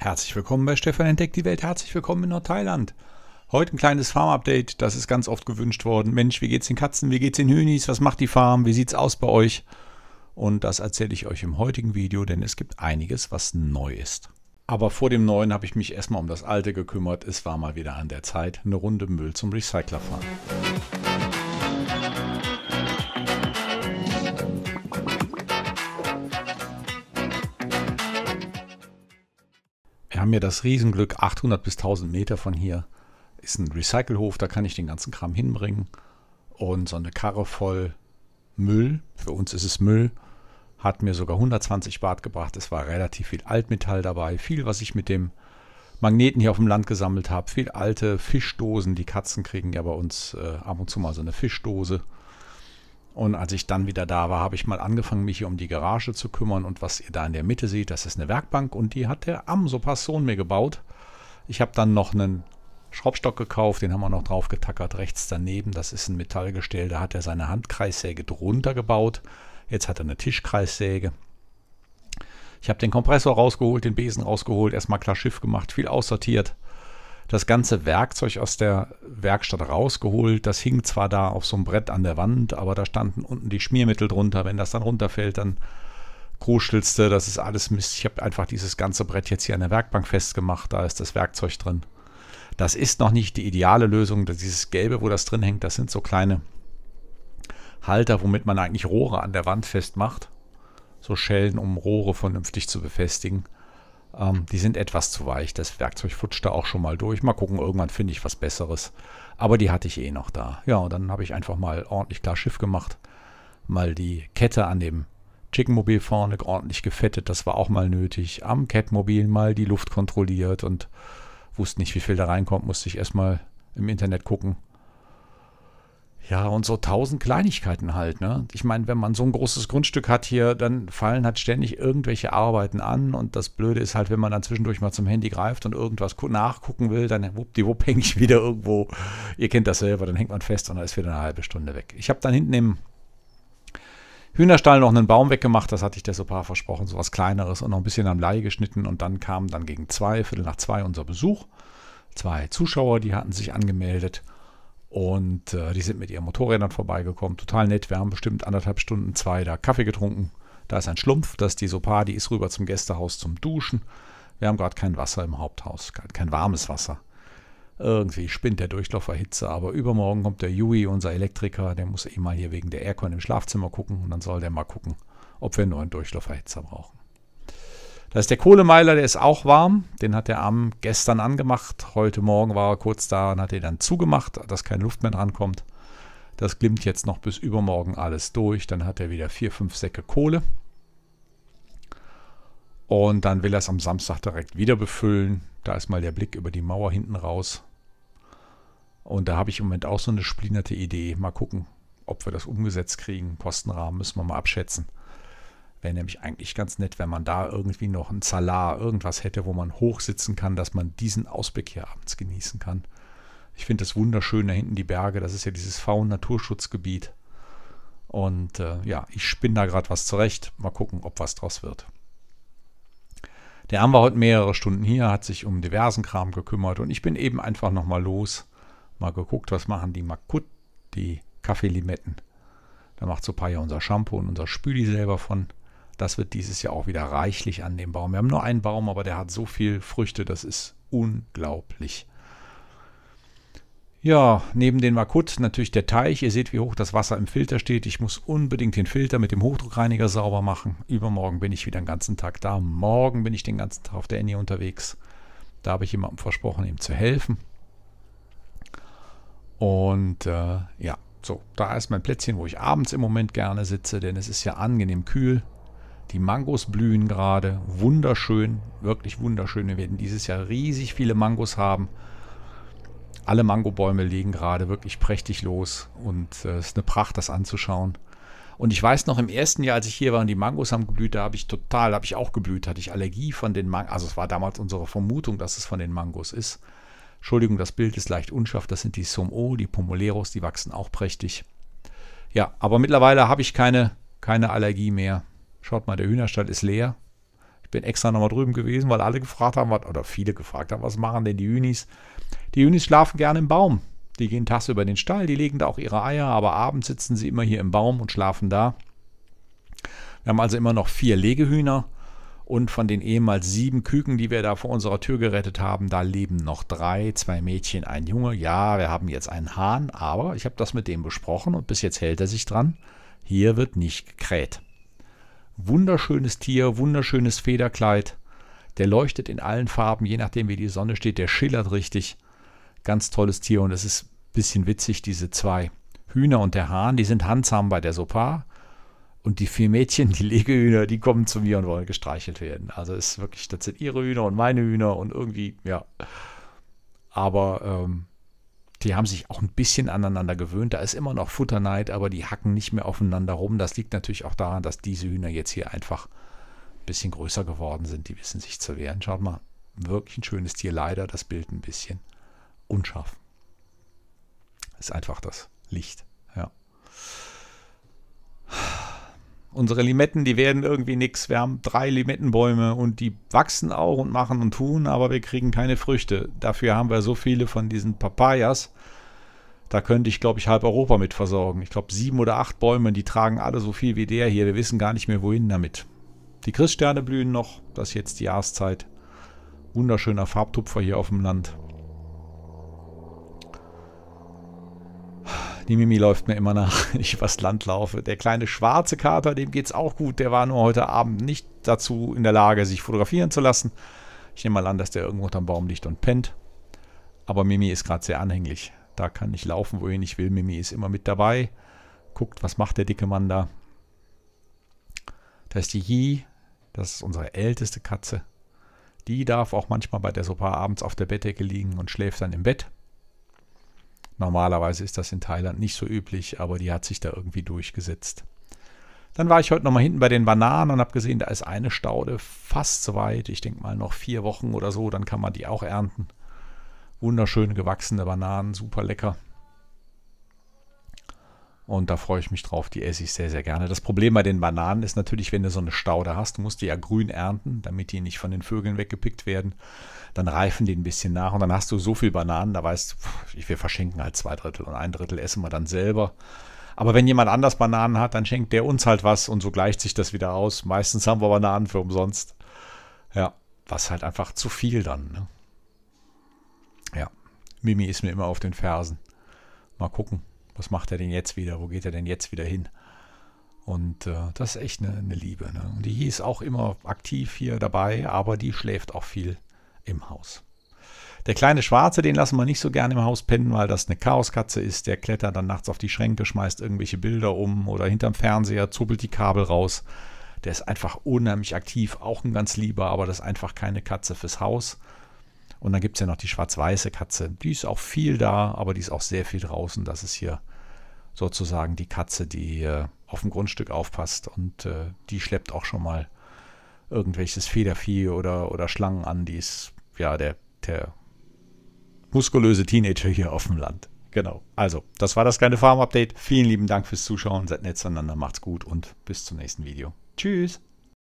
Herzlich willkommen bei Stefan Entdeckt die Welt. Herzlich willkommen in Nordthailand. Heute ein kleines Farm-Update, das ist ganz oft gewünscht worden. Mensch, wie geht's den Katzen, wie geht's den Hühnis? was macht die Farm, wie sieht's aus bei euch? Und das erzähle ich euch im heutigen Video, denn es gibt einiges, was neu ist. Aber vor dem Neuen habe ich mich erstmal um das Alte gekümmert. Es war mal wieder an der Zeit, eine Runde Müll zum Recycler fahren. haben ja das Riesenglück, 800 bis 1000 Meter von hier ist ein Recyclehof, da kann ich den ganzen Kram hinbringen. Und so eine Karre voll Müll, für uns ist es Müll, hat mir sogar 120 Bart gebracht. Es war relativ viel Altmetall dabei, viel, was ich mit dem Magneten hier auf dem Land gesammelt habe, viel alte Fischdosen. Die Katzen kriegen ja bei uns äh, ab und zu mal so eine Fischdose und als ich dann wieder da war, habe ich mal angefangen, mich um die Garage zu kümmern. Und was ihr da in der Mitte seht, das ist eine Werkbank und die hat der Amso Passon mir gebaut. Ich habe dann noch einen Schraubstock gekauft, den haben wir noch drauf getackert, rechts daneben. Das ist ein Metallgestell, da hat er seine Handkreissäge drunter gebaut. Jetzt hat er eine Tischkreissäge. Ich habe den Kompressor rausgeholt, den Besen rausgeholt, erstmal klar Schiff gemacht, viel aussortiert das ganze Werkzeug aus der Werkstatt rausgeholt. Das hing zwar da auf so einem Brett an der Wand, aber da standen unten die Schmiermittel drunter. Wenn das dann runterfällt, dann kuschelste, das ist alles Mist. Ich habe einfach dieses ganze Brett jetzt hier an der Werkbank festgemacht, da ist das Werkzeug drin. Das ist noch nicht die ideale Lösung. Dieses Gelbe, wo das drin hängt, das sind so kleine Halter, womit man eigentlich Rohre an der Wand festmacht. So Schellen, um Rohre vernünftig zu befestigen. Ähm, die sind etwas zu weich. Das Werkzeug flutscht da auch schon mal durch. Mal gucken, irgendwann finde ich was Besseres. Aber die hatte ich eh noch da. Ja, und dann habe ich einfach mal ordentlich klar Schiff gemacht. Mal die Kette an dem Chickenmobil vorne ordentlich gefettet. Das war auch mal nötig. Am Catmobil mal die Luft kontrolliert und wusste nicht, wie viel da reinkommt. Musste ich erstmal im Internet gucken. Ja, und so tausend Kleinigkeiten halt. Ne? Ich meine, wenn man so ein großes Grundstück hat hier, dann fallen halt ständig irgendwelche Arbeiten an. Und das Blöde ist halt, wenn man dann zwischendurch mal zum Handy greift und irgendwas nachgucken will, dann wuppdiwupp hänge ich wieder irgendwo. Ihr kennt das selber, dann hängt man fest und dann ist wieder eine halbe Stunde weg. Ich habe dann hinten im Hühnerstall noch einen Baum weggemacht, das hatte ich der Sopar versprochen, so was Kleineres und noch ein bisschen am Leih geschnitten. Und dann kam dann gegen zwei, Viertel nach zwei unser Besuch. Zwei Zuschauer, die hatten sich angemeldet. Und äh, die sind mit ihren Motorrädern vorbeigekommen. Total nett. Wir haben bestimmt anderthalb Stunden, zwei da Kaffee getrunken. Da ist ein Schlumpf, das ist die Sopar, die ist rüber zum Gästehaus zum Duschen. Wir haben gerade kein Wasser im Haupthaus, kein warmes Wasser. Irgendwie spinnt der Durchlauf aber übermorgen kommt der Yui, unser Elektriker, der muss eh mal hier wegen der Aircon im Schlafzimmer gucken und dann soll der mal gucken, ob wir einen neuen Durchlauf brauchen. Da ist der Kohlemeiler, der ist auch warm. Den hat der Arm gestern angemacht. Heute Morgen war er kurz da und hat den dann zugemacht, dass keine Luft mehr drankommt. Das glimmt jetzt noch bis übermorgen alles durch. Dann hat er wieder vier, fünf Säcke Kohle. Und dann will er es am Samstag direkt wieder befüllen. Da ist mal der Blick über die Mauer hinten raus. Und da habe ich im Moment auch so eine splinterte Idee. Mal gucken, ob wir das umgesetzt kriegen. Kostenrahmen müssen wir mal abschätzen. Wäre nämlich eigentlich ganz nett, wenn man da irgendwie noch ein Salar, irgendwas hätte, wo man hochsitzen kann, dass man diesen Ausblick hier abends genießen kann. Ich finde das wunderschön da hinten die Berge. Das ist ja dieses V-Naturschutzgebiet. Und äh, ja, ich spinne da gerade was zurecht. Mal gucken, ob was draus wird. Der Arm war heute mehrere Stunden hier, hat sich um diversen Kram gekümmert und ich bin eben einfach nochmal los. Mal geguckt, was machen die Makut, die Kaffeelimetten. Da macht Sopaya unser Shampoo und unser Spüli selber von. Das wird dieses Jahr auch wieder reichlich an dem Baum. Wir haben nur einen Baum, aber der hat so viel Früchte, das ist unglaublich. Ja, neben den Makut natürlich der Teich. Ihr seht, wie hoch das Wasser im Filter steht. Ich muss unbedingt den Filter mit dem Hochdruckreiniger sauber machen. Übermorgen bin ich wieder den ganzen Tag da. Morgen bin ich den ganzen Tag auf der Eni unterwegs. Da habe ich jemandem versprochen, ihm zu helfen. Und äh, ja, so, da ist mein Plätzchen, wo ich abends im Moment gerne sitze, denn es ist ja angenehm kühl. Die Mangos blühen gerade. Wunderschön, wirklich wunderschön. Wir werden dieses Jahr riesig viele Mangos haben. Alle Mangobäume legen gerade wirklich prächtig los und äh, es äh, ist eine Pracht, das anzuschauen. Und ich weiß noch, im ersten Jahr, als ich hier war und die Mangos haben geblüht, da habe ich total, habe ich auch geblüht, hatte ich Allergie von den Mangos. Also es war damals unsere Vermutung, dass es von den Mangos ist. Entschuldigung, das Bild ist leicht unscharf. Das sind die Somo, die Pomoleros, die wachsen auch prächtig. Ja, aber mittlerweile habe ich keine, keine Allergie mehr. Schaut mal, der Hühnerstall ist leer. Ich bin extra nochmal drüben gewesen, weil alle gefragt haben, was, oder viele gefragt haben, was machen denn die Hühnis? Die Hühnis schlafen gerne im Baum. Die gehen tags über den Stall, die legen da auch ihre Eier, aber abends sitzen sie immer hier im Baum und schlafen da. Wir haben also immer noch vier Legehühner und von den ehemals sieben Küken, die wir da vor unserer Tür gerettet haben, da leben noch drei, zwei Mädchen, ein Junge. Ja, wir haben jetzt einen Hahn, aber ich habe das mit dem besprochen und bis jetzt hält er sich dran. Hier wird nicht gekräht. Wunderschönes Tier, wunderschönes Federkleid. Der leuchtet in allen Farben, je nachdem wie die Sonne steht, der schillert richtig. Ganz tolles Tier und es ist ein bisschen witzig, diese zwei Hühner und der Hahn, die sind handsam bei der Sopa. Und die vier Mädchen, die Legehühner, die kommen zu mir und wollen gestreichelt werden. Also ist wirklich, das sind ihre Hühner und meine Hühner und irgendwie, ja. Aber ähm, die haben sich auch ein bisschen aneinander gewöhnt. Da ist immer noch Futterneid, aber die hacken nicht mehr aufeinander rum. Das liegt natürlich auch daran, dass diese Hühner jetzt hier einfach ein bisschen größer geworden sind. Die wissen sich zu wehren. Schaut mal, wirklich ein schönes Tier. Leider das Bild ein bisschen unscharf. Ist einfach das Licht. Ja unsere Limetten, die werden irgendwie nichts. Wir haben drei Limettenbäume und die wachsen auch und machen und tun, aber wir kriegen keine Früchte. Dafür haben wir so viele von diesen Papayas. Da könnte ich, glaube ich, halb Europa mit versorgen. Ich glaube, sieben oder acht Bäume, die tragen alle so viel wie der hier. Wir wissen gar nicht mehr, wohin damit. Die Christsterne blühen noch. Das ist jetzt die Jahreszeit. Wunderschöner Farbtupfer hier auf dem Land. Die Mimi läuft mir immer nach, wenn ich übers Land laufe. Der kleine schwarze Kater, dem geht es auch gut. Der war nur heute Abend nicht dazu in der Lage, sich fotografieren zu lassen. Ich nehme mal an, dass der irgendwo unterm Baum liegt und pennt. Aber Mimi ist gerade sehr anhänglich. Da kann ich laufen, wohin ich will. Mimi ist immer mit dabei. Guckt, was macht der dicke Mann da. Da ist die Yi. Das ist unsere älteste Katze. Die darf auch manchmal bei der Sopa abends auf der Bettdecke liegen und schläft dann im Bett. Normalerweise ist das in Thailand nicht so üblich, aber die hat sich da irgendwie durchgesetzt. Dann war ich heute nochmal hinten bei den Bananen und habe gesehen, da ist eine Staude fast so weit. Ich denke mal noch vier Wochen oder so, dann kann man die auch ernten. Wunderschön gewachsene Bananen, super lecker. Und da freue ich mich drauf. Die esse ich sehr, sehr gerne. Das Problem bei den Bananen ist natürlich, wenn du so eine Staude hast, musst du ja grün ernten, damit die nicht von den Vögeln weggepickt werden. Dann reifen die ein bisschen nach und dann hast du so viel Bananen, da weißt du, wir verschenken halt zwei Drittel und ein Drittel essen wir dann selber. Aber wenn jemand anders Bananen hat, dann schenkt der uns halt was und so gleicht sich das wieder aus. Meistens haben wir Bananen für umsonst. Ja, was halt einfach zu viel dann. Ne? Ja, Mimi ist mir immer auf den Fersen. Mal gucken was macht er denn jetzt wieder, wo geht er denn jetzt wieder hin? Und äh, das ist echt eine, eine Liebe. Ne? Und die ist auch immer aktiv hier dabei, aber die schläft auch viel im Haus. Der kleine Schwarze, den lassen wir nicht so gerne im Haus pennen, weil das eine Chaoskatze ist. Der klettert dann nachts auf die Schränke, schmeißt irgendwelche Bilder um oder hinterm Fernseher, zuppelt die Kabel raus. Der ist einfach unheimlich aktiv, auch ein ganz lieber, aber das ist einfach keine Katze fürs Haus. Und dann gibt es ja noch die schwarz-weiße Katze. Die ist auch viel da, aber die ist auch sehr viel draußen. Das ist hier sozusagen die Katze, die äh, auf dem Grundstück aufpasst und äh, die schleppt auch schon mal irgendwelches Federvieh oder, oder Schlangen an. Die ist ja der, der muskulöse Teenager hier auf dem Land. Genau. Also, das war das kleine Farm-Update. Vielen lieben Dank fürs Zuschauen. Seid nett zueinander, macht's gut und bis zum nächsten Video. Tschüss.